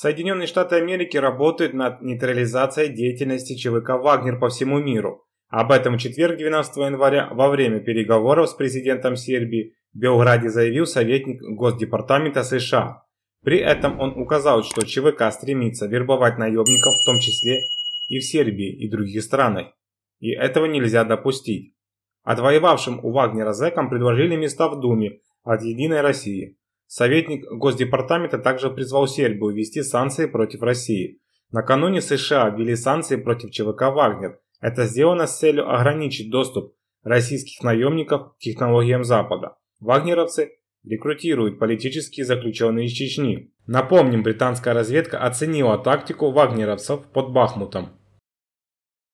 Соединенные Штаты Америки работают над нейтрализацией деятельности ЧВК «Вагнер» по всему миру. Об этом в четверг 12 января во время переговоров с президентом Сербии в Белграде заявил советник Госдепартамента США. При этом он указал, что ЧВК стремится вербовать наемников в том числе и в Сербии и других странах. И этого нельзя допустить. Отвоевавшим у Вагнера зэкам предложили места в Думе от «Единой России». Советник Госдепартамента также призвал Сербию ввести санкции против России. Накануне США ввели санкции против ЧВК «Вагнер». Это сделано с целью ограничить доступ российских наемников к технологиям Запада. Вагнеровцы рекрутируют политические заключенные из Чечни. Напомним, британская разведка оценила тактику вагнеровцев под Бахмутом.